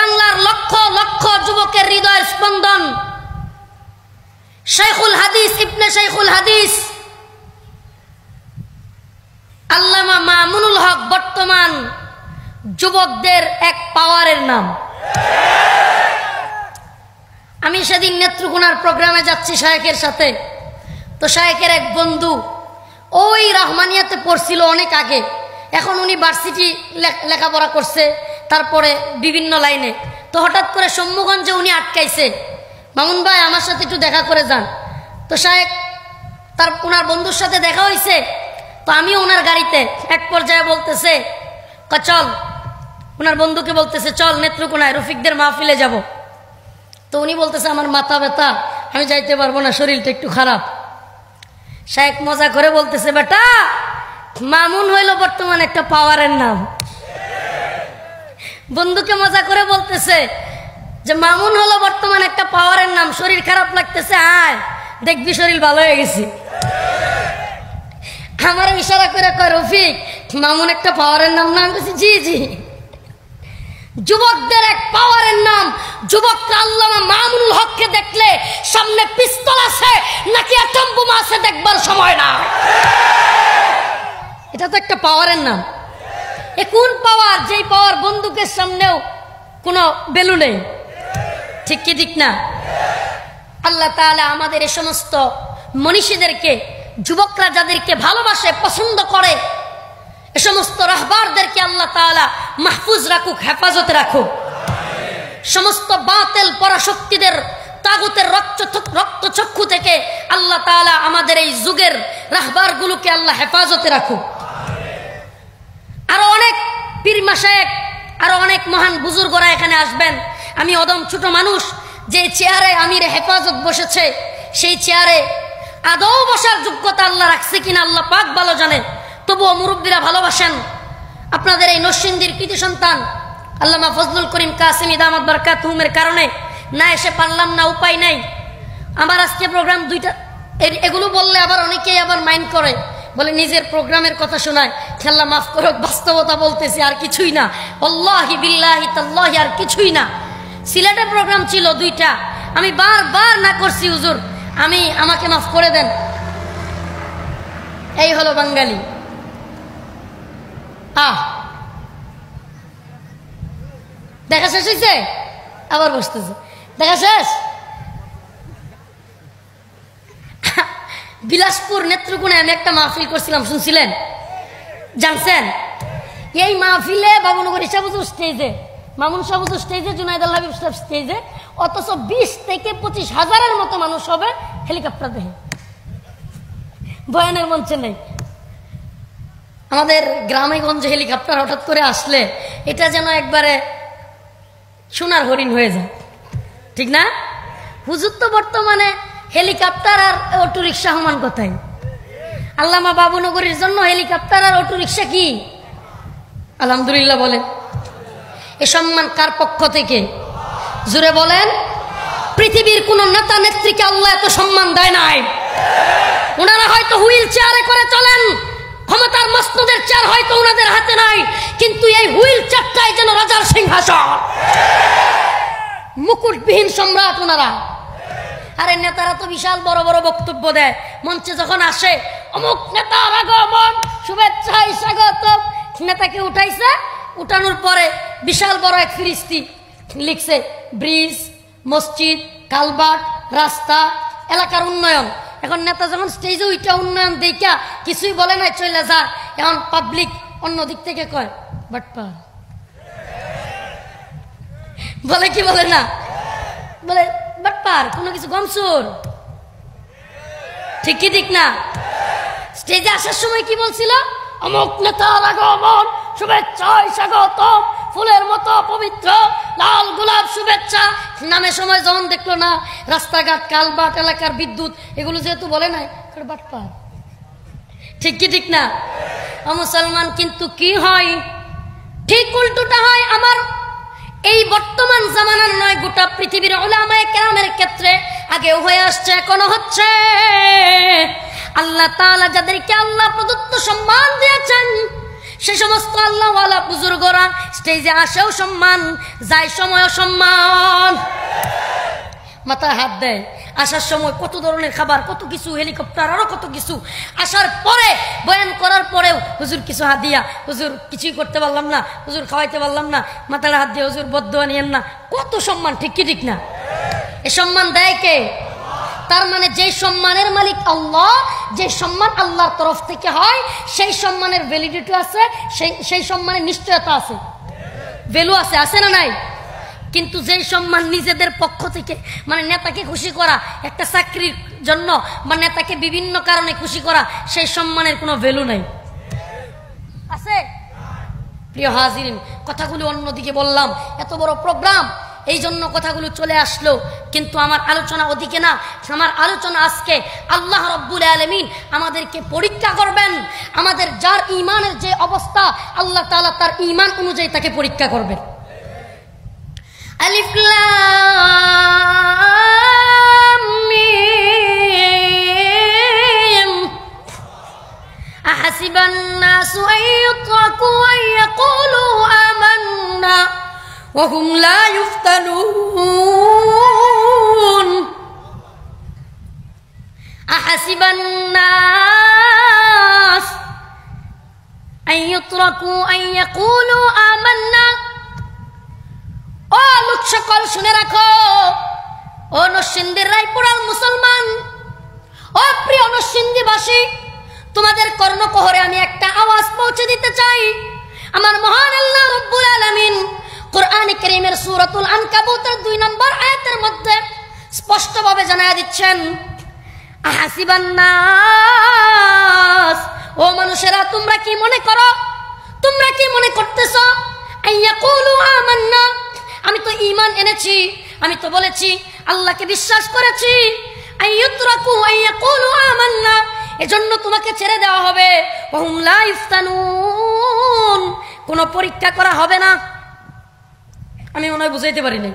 বাংলার লক্ষ লক্ষ যুবকের হৃদয়ের স্পন্দন শেখুল হাদিস ইবনে শেখুল হাদিস আল্লামা মামুনুল হক বর্তমান যুবকদের এক পাওয়ারের নাম আমি সেদিন নেত্রকোনার প্রোগ্রামে যাচ্ছি শায়েকের সাথে তো শায়েকের এক বন্ধু ওই রহমানিয়াতে পড়ছিল অনেক আগে এখন উনি ভার্সিটি লেখাপড়া করছে তারপরে বিভিন্ন লাইনে তো হঠাৎ করে সম্মুগঞ্জে উনি আটকাইছে মামুন ভাই আমার সাথে একটু দেখা করে যান তো সাহেব তার ওনার বন্ধুর সাথে দেখা হয়েছে তো আমিও ওনার গাড়িতে এক পর্যায়ে বলতেছে চল ওনার বন্ধুকে বলতেছে চল নেত্রকোনায় রফিকদের মাহফিলে যাব। তো উনি বলতেছে আমার মাথা ব্যথা আমি যাইতে পারবো না শরীরটা একটু খারাপ সাহেব মজা করে বলতেছে বেটা মামুন হইল বর্তমান একটা পাওয়ারের নাম বন্ধুকে মজা করে বলতেছে যে মামুন হলো বর্তমান একটা পাওয়ারের নাম শরীর খারাপ লাগতেছে আয় দেখবি শরীর ভালো হয়ে গেছে আমার ইশারা করে কয় রফিক মামুন একটা পাওয়ারের নাম নাম গেছি জি জি যুবকদের এক পাওয়ারের নাম যুবক আল্লামা মামুনুল হককে দেখলে সামনে পিস্তল আছে নাকি অ্যাটম বোমা আছে দেখবার সময় না এটা তো একটা পাওয়ারের নাম এ কোন পাওয়ার যেই পাওয়ার বন্দুকের সামনেও কোনো বেলু নেই ঠিক কি ঠিক না আল্লাহ তাহলে আমাদের এ সমস্ত মনীষীদেরকে যুবকরা যাদেরকে ভালোবাসে পছন্দ করে এ সমস্ত রাহবারদেরকে আল্লাহ তালা মাহফুজ রাখুক হেফাজতে রাখুক সমস্ত বাতেল পরাশক্তিদের তাগুতের রক্ত রক্তচক্ষু থেকে আল্লাহ তালা আমাদের এই যুগের রাহবারগুলোকে আল্লাহ হেফাজতে রাখুক অনেক মহান বুজুর্গরা এখানে আসবেন আমি অদম ছোট মানুষ যে চেয়ারে আমির হেফাজত বসেছে সেই চেয়ারে আদৌ বসার যোগ্যতা আল্লাহ রাখছে কিনা আল্লাহ পাক ভালো জানে তবুও মুরব্বীরা ভালোবাসেন আপনাদের এই নসিন্দির কৃতি সন্তান আল্লামা ফজলুল করিম কাসিম ইদামত বরকাত হুমের কারণে না এসে পারলাম না উপায় নাই আমার আজকে প্রোগ্রাম দুইটা এগুলো বললে আবার অনেকেই আবার মাইন্ড করে বলে নিজের প্রোগ্রামের কথা শোনায় খেলা মাফ করো বাস্তবতা বলতেছি আর কিছুই না অল্লাহি বিল্লাহি তাল্লাহি আর কিছুই না সিলেটে প্রোগ্রাম ছিল দুইটা আমি বারবার না করছি হুজুর আমি আমাকে মাফ করে দেন এই হলো বাঙ্গালি আহ দেখা শেষ হয়েছে আবার বসতেছে দেখা শেষ বিলাসপুর নেত্রকোণে আমি একটা মাহফিল করছিলাম শুনছিলেন জানছেন এই মাহফিলে বামনগর হিসাবজু স্টেজে মামুন সাবুজ স্টেজে জুনাইদ আল্লাহ ইসলাম স্টেজে অথচ বিশ থেকে পঁচিশ হাজারের মতো মানুষ হবে হেলিকপ্টার দেখে বয়ানের মঞ্চে নেই আমাদের গ্রামে গঞ্জে হেলিকপ্টার হঠাৎ করে আসলে এটা যেন একবারে সোনার হরিণ হয়ে যায় ঠিক না হুজুর তো বর্তমানে হেলিকপ্টার আর অটোরিক্সা সমান কথায় আল্লামা বাবুনগরের জন্য হেলিকপ্টার আর অটোরিকশা কি আলহামদুলিল্লাহ বলেন এ সম্মান কার পক্ষ থেকে জুড়ে বলেন পৃথিবীর কোন নেতা নেত্রীকে আল্লাহ এত সম্মান দেয় নাই ওনারা হয়তো হুইল চেয়ারে করে চলেন ক্ষমতার মস্তদের চেয়ার হয়তো ওনাদের হাতে নাই কিন্তু এই হুইল চেয়ারটাই যেন রাজার সিংহাসন মুকুটবিহীন সম্রাট ওনারা আরে নেতারা তো বিশাল বড় বড় বক্তব্য দেয় মঞ্চে যখন আসে অমুক নেতার আগমন শুভেচ্ছা স্বাগত নেতাকে উঠাইছে উঠানোর পরে বিশাল বড় এক ফিরিস্তি লিখছে ব্রিজ মসজিদ কালবাট রাস্তা এলাকার উন্নয়ন এখন নেতা যখন স্টেজে ওইটা উন্নয়ন দেখা কিছুই বলে নাই চলে যা এখন পাবলিক অন্য দিক থেকে কয় বাট পা বলে কি বলে না বলে ব্যাপার কোনো কিছু গমসুর ঠিক কি ঠিক না স্টেজে আসার সময় কি বলছিল অমুক নেতা রাগমন শুভেচ্ছা স্বাগত ফুলের মতো পবিত্র লাল গোলাপ শুভেচ্ছা নামে সময় যখন দেখলো না রাস্তাঘাট কালবাট এলাকার বিদ্যুৎ এগুলো যেহেতু বলে নাই বাটপার ঠিক কি ঠিক না মুসলমান কিন্তু কি হয় ঠিক উল্টোটা হয় আমার এই বর্তমান জামানার নয় গোটা পৃথিবীর ওলামায় কেরামের ক্ষেত্রে আগে হয়ে আসছে এখনো হচ্ছে আল্লাহ তালা যাদেরকে আল্লাহ প্রদত্ত সম্মান দিয়েছেন সে সমস্ত আল্লাহওয়ালা বুজুর্গরা স্টেজে আসেও সম্মান যায় সময়ও সম্মান মাথায় হাত দেয় আসার সময় কত ধরনের খাবার কত কিছু হেলিকপ্টার আরও কত কিছু আসার পরে বয়ান করার পরেও হুজুর কিছু হাত দিয়া হুজুর কিছুই করতে পারলাম না হুজুর খাওয়াইতে পারলাম না মাথার হাত দিয়ে হুজুর বদ্ধ নিয়েন না কত সম্মান ঠিক কি ঠিক না এ সম্মান দেয় কে তার মানে যে সম্মানের মালিক আল্লাহ যে সম্মান আল্লাহর তরফ থেকে হয় সেই সম্মানের ভ্যালিডিটি আছে সেই সেই সম্মানের নিশ্চয়তা আছে ভ্যালু আছে আছে না নাই কিন্তু যেই সম্মান নিজেদের পক্ষ থেকে মানে নেতাকে খুশি করা একটা চাকরির জন্য বা নেতাকে বিভিন্ন কারণে খুশি করা সেই সম্মানের কোনো ভ্যালু নাই আছে প্রিয় হাজিরিন কথাগুলো অন্যদিকে বললাম এত বড় প্রোগ্রাম এই জন্য কথাগুলো চলে আসলো কিন্তু আমার আলোচনা ওদিকে না আমার আলোচনা আজকে আল্লাহ রব্বুল আলমিন আমাদেরকে পরীক্ষা করবেন আমাদের যার ইমানের যে অবস্থা আল্লাহ তালা তার ইমান অনুযায়ী তাকে পরীক্ষা করবেন ألف لام ميم أحسب الناس أن يتركوا أن يقولوا آمنا وهم لا يفتنون أحسب الناس أن يتركوا أن يقولوا آمنا Oh, সকল শুনে রাখো ও নসিন্দির রায়পুরার মুসলমান ও প্রিয় নসিন্দিবাসী তোমাদের কর্ণকোহরে আমি একটা আওয়াজ পৌঁছে দিতে চাই আমার মহান আল্লাহ রব্বুল আলামিন কোরআন করিমের সুরাতুল আনকাবুতের দুই নম্বর আয়াতের মধ্যে স্পষ্টভাবে জানায় দিচ্ছেন নাস ও মানুষেরা তোমরা কি মনে করো তোমরা কি মনে করতেছো আইয়া কুলু আমান্না আমি তো ইমান এনেছি আমি তো বলেছি আল্লাহকে বিশ্বাস করেছি এজন্য তোমাকে ছেড়ে দেওয়া হবে কোনো পরীক্ষা করা হবে না আমি মনে হয় বুঝাইতে পারি নাই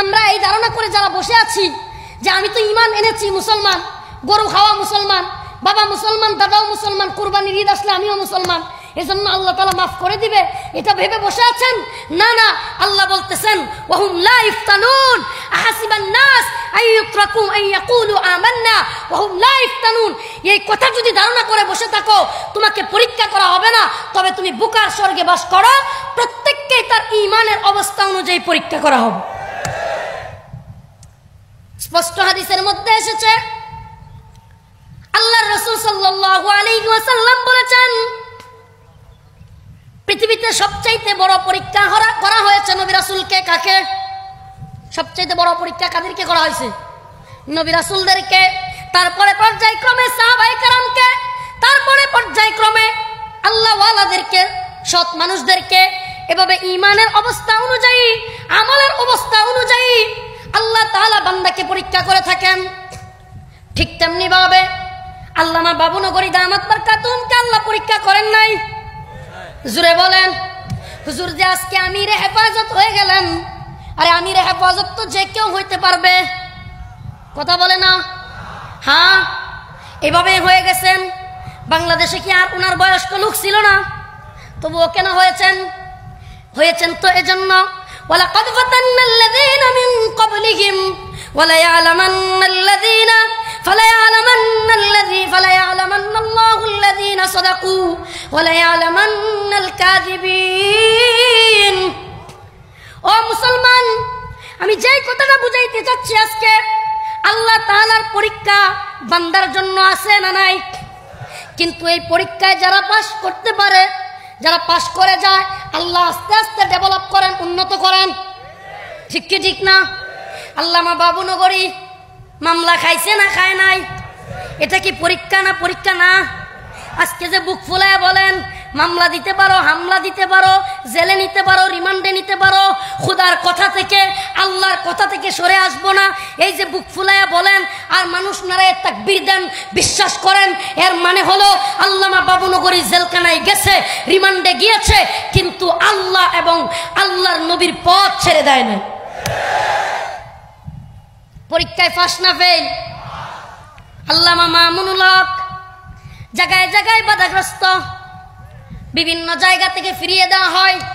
আমরা এই ধারণা করে যারা বসে আছি যে আমি তো ইমান এনেছি মুসলমান গরু খাওয়া মুসলমান বাবা মুসলমান দাদাও মুসলমান কোরবানির ঈদ আসলে আমিও মুসলমান এজন্য আল্লাহ তালা মাফ করে দিবে এটা ভেবে বসে আছেন না না আল্লাহ বলতেছেন ওহুম লাইফ তানুন আহাসিবান নাস আইয়ুতরাকুম আইয়াকুলু আমান্না ওহুম লাইফ তানুন এই কথা যদি ধারণা করে বসে থাকো তোমাকে পরীক্ষা করা হবে না তবে তুমি বুকার স্বর্গে বাস করো প্রত্যেককে তার ইমানের অবস্থা অনুযায়ী পরীক্ষা করা হবে স্পষ্ট হাদিসের মধ্যে এসেছে আল্লাহর রসুল সাল্লাহ আলী ওয়াসাল্লাম বলেছেন পৃথিবীতে সবচাইতে বড় পরীক্ষা করা হয়েছে নবী রাসুলকে কাকে সবচাইতে বড় পরীক্ষা কাদেরকে করা হয়েছে নবী রাসুলদেরকে তারপরে পর্যায়ক্রমে সাহাবাইকারকে কারামকে তারপরে পর্যায়ক্রমে আল্লাহওয়ালাদেরকে সৎ মানুষদেরকে এভাবে ইমানের অবস্থা অনুযায়ী আমলের অবস্থা অনুযায়ী আল্লাহ তালা বান্দাকে পরীক্ষা করে থাকেন ঠিক তেমনি ভাবে বাবু বাবুনগরী দামাত কাতুনকে আল্লাহ পরীক্ষা করেন নাই জুরে বলেন হুজুর যে আজকে আমি রে হেফাজত হয়ে গেলাম আরে আমি রে হেফাজত তো যে কেউ হইতে পারবে কথা বলে না হ্যাঁ এভাবে হয়ে গেছেন বাংলাদেশে কি আর ওনার বয়স্ক লোক ছিল না তবুও কেন হয়েছেন হয়েছেন তো এজন্য ولقد فتنا الذين من قبلهم وليعلمن الذين فليعلمن الذي فليعلمن الله الذين صدقوا وليعلمن الكاذبين ও মুসলমান আমি যেই কথাটা বুঝাইতে চাচ্ছি আজকে আল্লাহ তাহলার পরীক্ষা বান্দার জন্য আছে না নাই কিন্তু এই পরীক্ষায় যারা পাশ করতে পারে যারা পাশ করে যায় আল্লাহ আস্তে আস্তে ডেভেলপ করেন উন্নত করেন ঠিক কি ঠিক না আল্লামা নগরী মামলা খাইছে না খায় নাই এটা কি পরীক্ষা না পরীক্ষা না আজকে যে বুক ফুলায় বলেন মামলা দিতে পারো হামলা দিতে পারো জেলে নিতে পারো রিমান্ডে নিতে পারো খুদার কথা থেকে আল্লাহর কথা থেকে সরে আসবো না এই যে বুক ফুলাইয়া বলেন আর মানুষ নারায় তাকবির দেন বিশ্বাস করেন এর মানে হলো আল্লামা বাবুনগরী জেলখানায় গেছে রিমান্ডে গিয়েছে কিন্তু আল্লাহ এবং আল্লাহর নবীর পথ ছেড়ে দেয় না পরীক্ষায় ফাঁস না ফেল আল্লাহ মামুনুল হক জায়গায় জায়গায় বাধাগ্রস্ত বিভিন্ন জায়গা থেকে ফিরিয়ে দেওয়া হয়